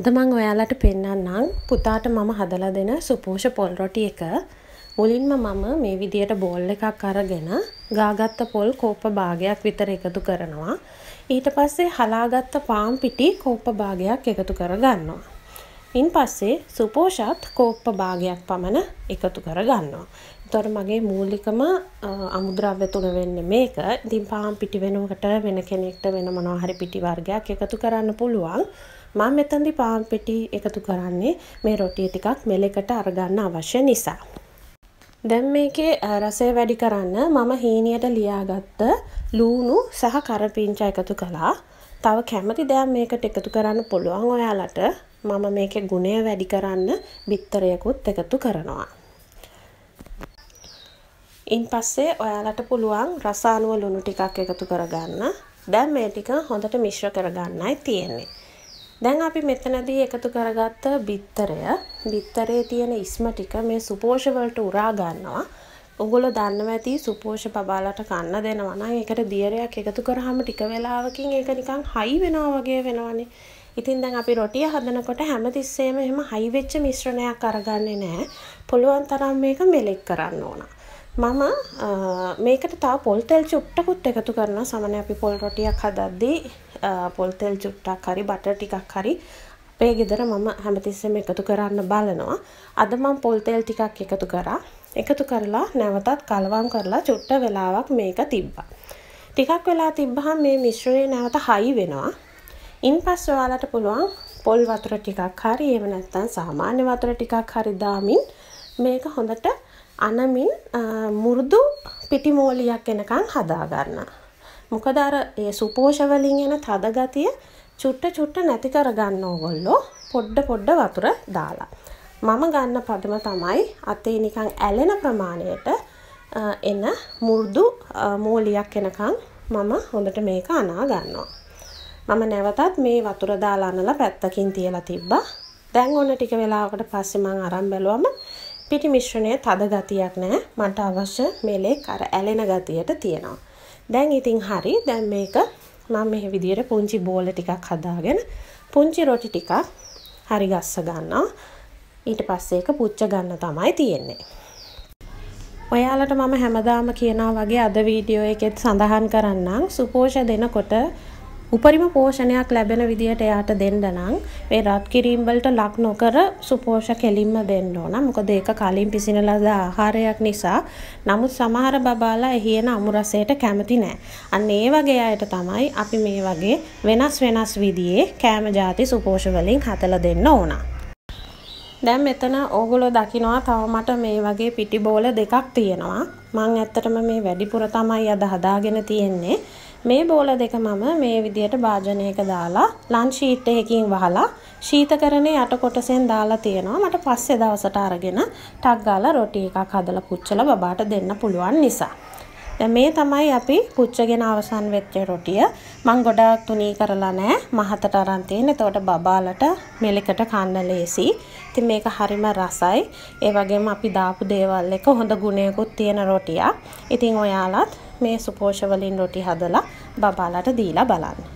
අද මං ඔයාලට පෙන්වන්නම් පුතාට මම හදලා දෙන සුපෝෂ පොල් රොටි එක. මුලින්ම මම මේ විදියට බෝල් එකක් අරගෙන ගාගත්ත පොල් කෝප භාගයක් විතර එකතු කරනවා. ඊට පස්සේ හලාගත්ත පාම් පිටි කෝප භාගයක් එකතු කරගන්නවා. ඉන් පස්සේ සුපෝෂත් කෝප්ප භාගයක් පමණ එකතු කර ගන්නවා. තොර මගේ මූලිකම අමුද්‍රව්‍ය තුළ වෙන්න මේක ඉතින් පාම් පිටි වෙනුවකට වෙන කෙනෙක්ට වෙන මොනවාහරි පිටි වර්ගයක් එකතු කරන්න පුළුවන් මම මෙතන්දි පාම් පිටි එකතු කරන්නේ මේ රොටිය ටිකක් මෙලෙකට අරගන්න අවශ්‍ය නිසා. දැන් මේකේ රසය වැඩි කරන්න මම හීනියට ලියාගත්ත ලූණු සහ කරපිංචා එකතු කළා. තව කැමති දෑම් මේකට එකතු කරන්න පුළුවන් ඔයාලට මම මේකේ ගුණය වැඩි කරන්න බිත්තරයකුත් එකතු කරනවා. ඉන් පස්සේ ඔයාලට පුළුවන් රස අනුව ලුණු ටිකක් එකතු කරගන්න. දැන් මේ ටික හොඳට මිශ්‍ර කරගන්නයි තියෙන්නේ. දැන් අපි මෙතනදී එකතු කරගත්ත බිත්තරය බිත්තරේ තියෙන ඉස්ම ටික මේ සුපෝෂ වලට උරා ගන්නවා. ඔගොල්ලෝ දන්නවා ඇති සුපෝෂ බබාලට කන්න දෙනවා නම් ඒකට දියරයක් එකතු කරාම ටික වෙලාවකින් ඒක නිකන් හයි වෙනවා වගේ වෙනවනේ. ඉතින් දැන් අපි රොටිය හදනකොට හැමතිස්සෙම එහෙම හයි වෙච්ච මිශ්‍රණයක් අරගන්නේ නැහැ. පුළුවන් තරම් මේක මෙලෙක් කරන්න ඕන. මම මේකට තව පොල් තෙල් චුට්ටකුත් එකතු කරනවා. සමහරවිට අපි පොල් රොටියක් හදද්දී පොල් තෙල් චුට්ටක් හරි බටර් ටිකක් හරි අපේ ගෙදර මම හැමතිස්සෙම එකතු කරන්න බලනවා. අද මම පොල් තෙල් ටිකක් එකතු කරා. එකතු කරලා නැවතත් කලවම් කරලා චුට්ට වෙලාවක් මේක තිබ්බා. ටිකක් වෙලා තිබ්බහම මේ මිශ්‍රණය නැවත හයි වෙනවා. ඉන් පස්ස ඔයාලට පුළුවන් පොල් වතුර ටිකක් හරි එහෙම නැත්නම් සාමාන්‍ය වතුර ටිකක් හරි දාමින් මේක හොඳට අනමින් මුරුදු පිටිමෝලියක් එනකන් හදාගන්න. මොකද අර ඒ සුපෝෂ වලින් එන තද ගතිය චුට්ට චුට්ට නැති කරගන්න ඕගොල්ලෝ පොඩ පොඩ වතුර දාලා. මම ගන්න පදම තමයි අතේ නිකන් ඇලෙන ප්‍රමාණයට එන මුරුදු මූලියක් එනකන් මම හොඳට මේක අනා ගන්නවා. මම නැවතත් මේ වතුර දාලා අනලා පැත්තකින් තියලා තිබ්බා. දැන් ඔන්න ටික වෙලාවකට පස්සේ මම අරන් බැලුවම පිටි මිශ්‍රණය තද ගතියක් නැහැ. මට අවශ්‍ය මෙලෙක් අර ඇලෙන ගතියට තියෙනවා. දැන් ඉතින් හරි. දැන් මේක මම මේ විදියට පුංචි බෝල ටිකක් හදාගෙන පුංචි රොටි ටිකක් හරි ගස්ස ගන්නවා. ඊට පස්සේ ඒක පුච්ච ගන්න තමයි තියෙන්නේ. ඔයාලට මම හැමදාම කියනවා වගේ අද වීඩියෝ එකෙත් සඳහන් කරන්නම් සුපෝෂ දෙනකොට උපරිම පෝෂණයක් ලැබෙන විදිහට එයාට දෙන්න නම් මේ රත් කිරීම වලට ලක් නොකර සුපෝෂ කෙලින්ම දෙන්න ඕන. මොකද ඒක කලින් පිසින ලද ආහාරයක් නිසා. නමුත් සමහර බබාලා එහි එන අමු රසයට කැමති නැහැ. අන්න ඒ වගේ අයට තමයි අපි මේ වගේ වෙනස් වෙනස් විදිහේ කෑම ಜಾති සුපෝෂ වලින් හදලා දෙන්න ඕන. දැන් මෙතන ඕගොල්ලෝ දකිනවා තව මට මේ වගේ පිටි බෝල දෙකක් තියෙනවා. මම ඇත්තටම මේ වැඩිපුර තමයි අද හදාගෙන තියෙන්නේ. මේ බෝල දෙක මම මේ විදියට භාජනයක දාලා ලන් ෂීට් එකකින් වහලා ශීතකරණේ යට කොටසෙන් දාලා තියෙනවා මට පස්සේ දවසට අරගෙන ටක් ගාලා රොටි එකක් හදලා පුච්චලා බබාට දෙන්න පුළුවන් නිසා. දැන් මේ තමයි අපි පුච්චගෙන අවසන් වෙච්ච රොටිය. මම ගොඩාක් තුනී කරලා නැහැ. මහතට අරන් තියෙන. එතකොට බබාලට මෙලකට කන්න ලේසි. ඉතින් මේක හරිම රසයි. ඒ වගේම අපි දාපු දේවල් එක හොඳ ගුණයකුත් තියෙන රොටියක්. ඉතින් ඔයාලත් මේ සුපෝෂ වලින් රොටි හදලා බබාලට දීලා බලන්න.